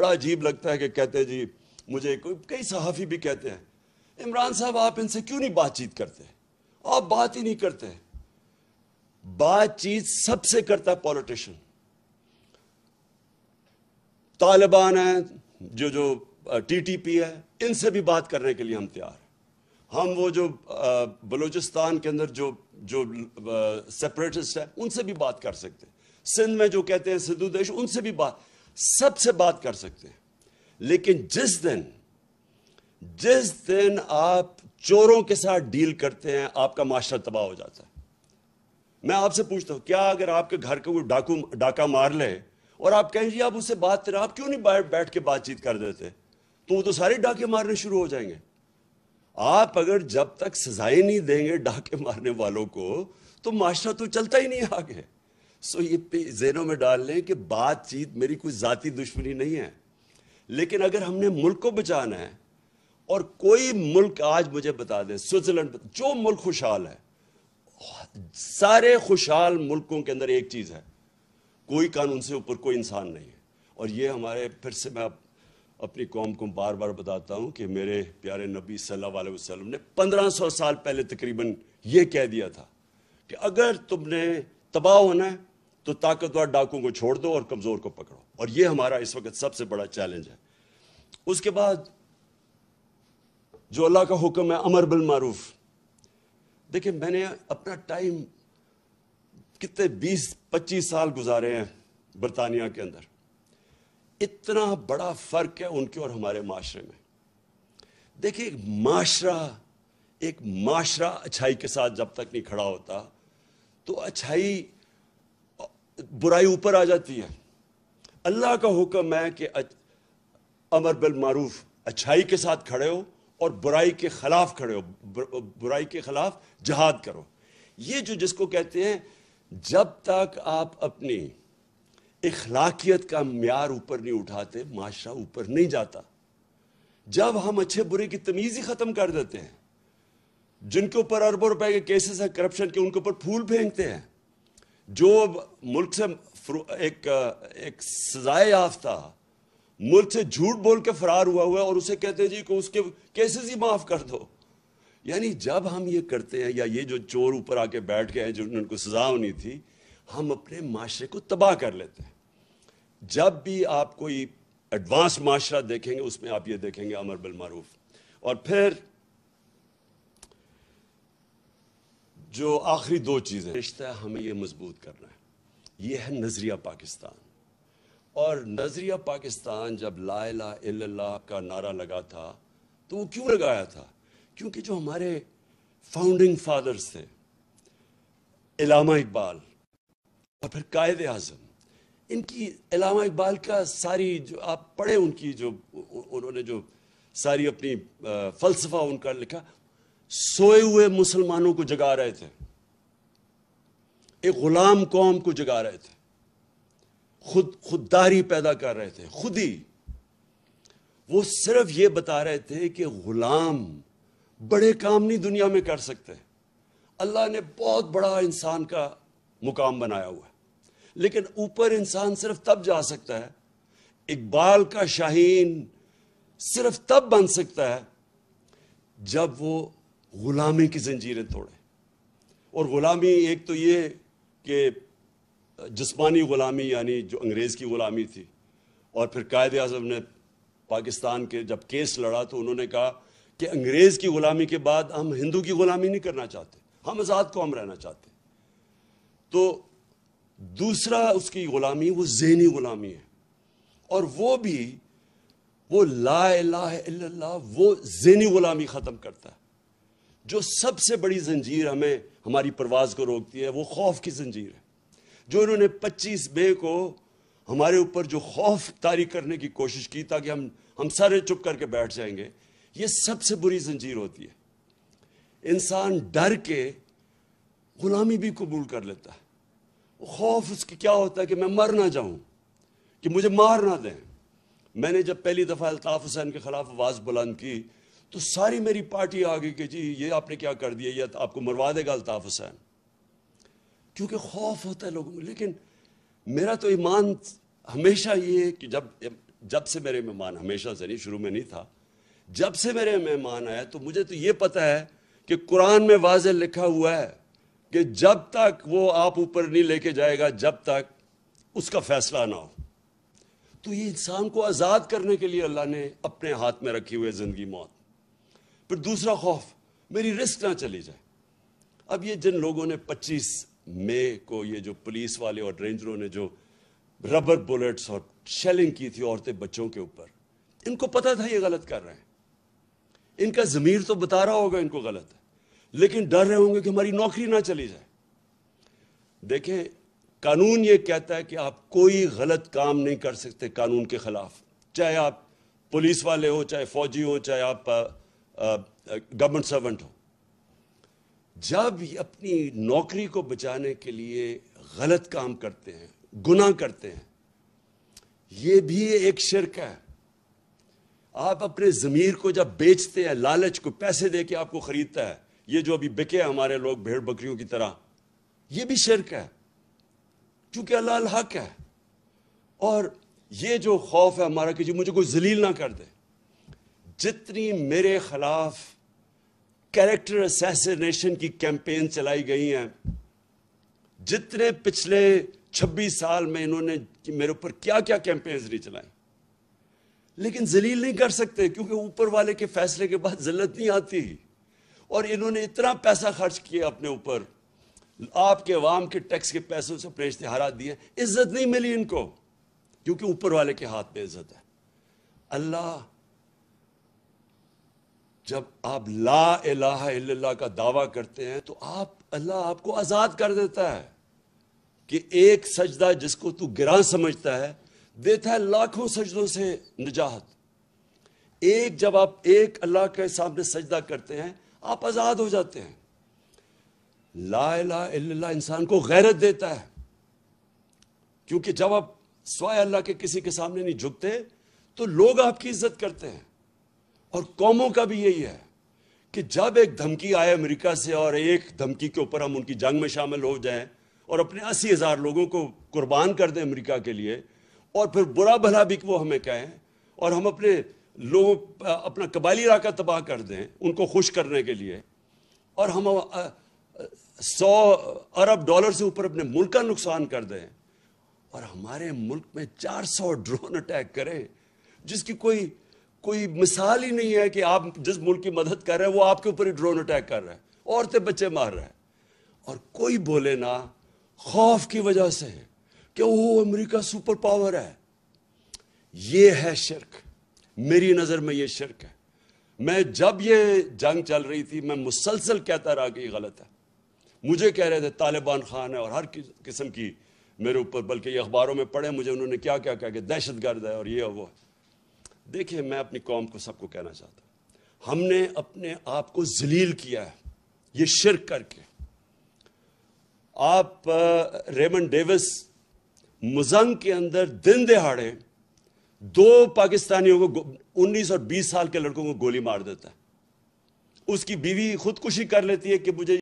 बड़ा अजीब लगता है कि कहते जी मुझे कई सहाफ़ी भी कहते हैं इमरान साहब आप इनसे क्यों नहीं बातचीत करते आप बात ही नहीं करते बातचीत सबसे करता है पॉलिटिशन तालिबान है जो जो टीटीपी है इनसे भी बात करने के लिए हम तैयार हैं हम वो जो बलूचिस्तान के अंदर जो जो सेपरेटिस्ट है उनसे भी बात कर सकते हैं सिंध में जो कहते हैं सिद्धू देश उनसे भी बात सबसे बात कर सकते हैं लेकिन जिस दिन जिस दिन आप चोरों के साथ डील करते हैं आपका माशरा तबाह हो जाता है मैं आपसे पूछता हूं क्या अगर आपके घर का कोई डाकू डाका मार ले और आप कहें जी आप उससे बात करें आप क्यों नहीं बैठ बैठ के बातचीत कर देते तो वो तो सारे डाके मारने शुरू हो जाएंगे आप अगर जब तक सजाएं नहीं देंगे डाके मारने वालों को तो माशरा तो चलता ही नहीं आगे सो ये जेनों में डाल लें कि बातचीत मेरी कोई जाति दुश्मनी नहीं है लेकिन अगर हमने मुल्क को बचाना है और कोई मुल्क आज मुझे बता दें स्विट्ज़रलैंड जो मुल्क खुशहाल है सारे खुशहाल मुल्कों के अंदर एक चीज़ है कोई कानून से ऊपर कोई इंसान नहीं है और ये हमारे फिर से मैं अपनी कौम को बार बार बताता हूँ कि मेरे प्यारे नबी सल्लल्लाहु अलैहि वसल्लम ने 1500 साल पहले तकरीबन ये कह दिया था कि अगर तुमने तबाह होना है तो ताकतवर डाकुओं को छोड़ दो और कमज़ोर को पकड़ो और यह हमारा इस वक्त सबसे बड़ा चैलेंज है उसके बाद जो अल्लाह का हुक्म है अमर बिल मारूफ देखिए मैंने अपना टाइम कितने 20-25 साल गुजारे हैं बरतानिया के अंदर इतना बड़ा फ़र्क है उनके और हमारे माशरे में देखिए एक माशरा एक माशरा अच्छाई के साथ जब तक नहीं खड़ा होता तो अच्छाई बुराई ऊपर आ जाती है अल्लाह का हुक्म है कि अमर बिल मारूफ अच्छाई के साथ खड़े हो और बुराई के खिलाफ खड़े हो बुराई के खिलाफ जहाद करो ये जो जिसको कहते हैं जब तक आप अपनी इखलाकियत का म्यार ऊपर नहीं उठाते माशरा ऊपर नहीं जाता जब हम अच्छे बुरे की तमीज़ ही ख़त्म कर देते हैं जिनके ऊपर अरबों रुपए के केसेस है करप्शन के उनके ऊपर फूल फेंकते हैं जो मुल्क से एक एक सजाए याफ्ता मुल्क से झूठ बोल के फरार हुआ हुआ है और उसे कहते हैं जी को उसके केसेस ही माफ कर दो यानी जब हम ये करते हैं या ये जो चोर ऊपर आके बैठ गए हैं उनको सजा होनी थी हम अपने माशरे को तबाह कर लेते हैं जब भी आप कोई एडवांस माशरा देखेंगे उसमें आप ये देखेंगे अमर बिल मारूफ और फिर जो आखिरी दो चीज़ें रिश्ता हमें ये मजबूत करना है ये है नज़रिया पाकिस्तान और नज़रिया पाकिस्तान जब ला ला का नारा लगा था तो वो क्यों लगाया था क्योंकि जो हमारे फाउंडिंग फादर्स थे इलामा इकबाल और फिर कायद आजम इनकी इलामा इकबाल का सारी जो आप पढ़े उनकी जो उन्होंने जो सारी अपनी फ़लसफ़ा उनका लिखा सोए हुए मुसलमानों को जगा रहे थे एक गुलाम कौम को जगा रहे थे खुद खुददारी पैदा कर रहे थे खुद ही वो सिर्फ ये बता रहे थे कि गुलाम बड़े काम नहीं दुनिया में कर सकते अल्लाह ने बहुत बड़ा इंसान का मुकाम बनाया हुआ है लेकिन ऊपर इंसान सिर्फ तब जा सकता है इकबाल का शाहीन सिर्फ तब बन सकता है जब वो गुलामी की जंजीरें तोड़े और ग़ुलामी एक तो ये कि जिसमानी ग़ुलामी यानी जो अंग्रेज़ की ग़ुलामी थी और फिर कायद अजम ने पाकिस्तान के जब केस लड़ा तो उन्होंने कहा कि अंग्रेज़ की ग़ुलामी के बाद हम हिंदू की ग़ुलामी नहीं करना चाहते हम आज़ाद कौम रहना चाहते तो दूसरा उसकी ग़ुलामी वो जहनी ग़ुलामी है और वो भी वो ला ला वो जहनी ग़ुलामी ख़त्म करता है जो सबसे बड़ी जंजीर हमें हमारी परवाज को रोकती है वो खौफ की जंजीर है जो इन्होंने 25 बे को हमारे ऊपर जो खौफ तारी करने की कोशिश की ताकि हम हम सारे चुप करके बैठ जाएंगे ये सबसे बुरी जंजीर होती है इंसान डर के गुलामी भी कबूल कर लेता है खौफ उसकी क्या होता है कि मैं मर ना जाऊं कि मुझे मार ना दें मैंने जब पहली दफ़ा अल्ताफ़ हुसैन के ख़िलाफ़ आवाज़ बुलंद की तो सारी मेरी पार्टी आ गई कि जी ये आपने क्या कर दिया ये आपको मरवा देगा अल्ताफ़ हुसैन क्योंकि खौफ होता है लोगों में लेकिन मेरा तो ईमान हमेशा ये है कि जब जब से मेरे मेहमान हमेशा से नहीं शुरू में नहीं था जब से मेरे मेहमान आया तो मुझे तो ये पता है कि कुरान में वाज लिखा हुआ है कि जब तक वो आप ऊपर नहीं लेके जाएगा जब तक उसका फैसला ना हो तो ये इंसान को आज़ाद करने के लिए अल्लाह ने अपने हाथ में रखी हुई ज़िंदगी मौत फिर दूसरा खौफ मेरी रिस्क ना चली जाए अब ये जिन लोगों ने 25 मई को ये जो पुलिस वाले और रेंजरों ने जो रबर बुलेट्स और शेलिंग की थी औरतें बच्चों के ऊपर इनको पता था ये गलत कर रहे हैं इनका ज़मीर तो बता रहा होगा इनको गलत है लेकिन डर रहे होंगे कि हमारी नौकरी ना चली जाए देखें कानून ये कहता है कि आप कोई गलत काम नहीं कर सकते कानून के खिलाफ चाहे आप पुलिस वाले हो चाहे फौजी हो चाहे आप गवर्नमेंट सर्वेंट हो जब अपनी नौकरी को बचाने के लिए गलत काम करते हैं गुना करते हैं ये भी एक शिरक है आप अपने ज़मीर को जब बेचते हैं लालच को पैसे दे के आपको ख़रीदता है ये जो अभी बिके हमारे लोग भेड़ बकरियों की तरह ये भी शिरक है क्योंकि अल्लाह हक है और ये जो खौफ है हमारा कि जी मुझे कोई जलील ना कर दे जितनी मेरे खिलाफ कैरेक्टर असैसिनेशन की कैंपेन चलाई गई हैं जितने पिछले 26 साल में इन्होंने मेरे ऊपर क्या क्या कैंपेन्स नहीं चलाई लेकिन जलील नहीं कर सकते क्योंकि ऊपर वाले के फैसले के बाद जल्लत नहीं आती और इन्होंने इतना पैसा खर्च किया अपने ऊपर आपके अवाम के टैक्स के पैसों से अपने इश्तेहार दिए इज्जत नहीं मिली इनको क्योंकि ऊपर वाले के हाथ में इज्जत है अल्लाह जब आप ला इलाहा इल्लल्लाह का दावा करते हैं तो आप अल्लाह आपको आज़ाद कर देता है कि एक सजदा जिसको तू गिरा समझता है देता है लाखों सजदों से निजात एक जब आप एक अल्लाह के सामने सजदा करते हैं आप आज़ाद हो जाते हैं ला इंसान को गैरत देता है क्योंकि जब आप स्वाय अल्लाह के किसी के सामने नहीं झुकते तो लोग आपकी इज्जत करते हैं और कौमों का भी यही है कि जब एक धमकी आए अमेरिका से और एक धमकी के ऊपर हम उनकी जंग में शामिल हो जाएं और अपने अस्सी हज़ार लोगों को कुर्बान कर दें अमेरिका के लिए और फिर बुरा भला भी वो हमें कहें और हम अपने लोगों अपना कबायली इलाका तबाह कर दें उनको खुश करने के लिए और हम सौ अरब डॉलर से ऊपर अपने मुल्क का नुकसान कर दें और हमारे मुल्क में 400 ड्रोन अटैक करें जिसकी कोई कोई मिसाल ही नहीं है कि आप जिस मुल्क की मदद कर रहे हैं वो आपके ऊपर ही ड्रोन अटैक कर रहे हैं औरतें बच्चे मार रहे हैं और कोई बोले ना खौफ की वजह से कि वो अमेरिका सुपर पावर है ये है शर्क मेरी नज़र में ये शर्क है मैं जब ये जंग चल रही थी मैं मुसलसल कहता रहा कि ये गलत है मुझे कह रहे थे तालिबान खान है और हर किस्म की मेरे ऊपर बल्कि ये अखबारों में पढ़े मुझे उन्होंने क्या क्या कह के दहशत गर्द है और ये वो है देखिए मैं अपनी कौम को सबको कहना चाहता हूं हमने अपने आप को जलील किया है ये शिरक करके आप रेमन डेविस मुजंग के अंदर दिन दिहाड़े दो पाकिस्तानियों को 19 और 20 साल के लड़कों को गोली मार देता है उसकी बीवी खुदकुशी कर लेती है कि मुझे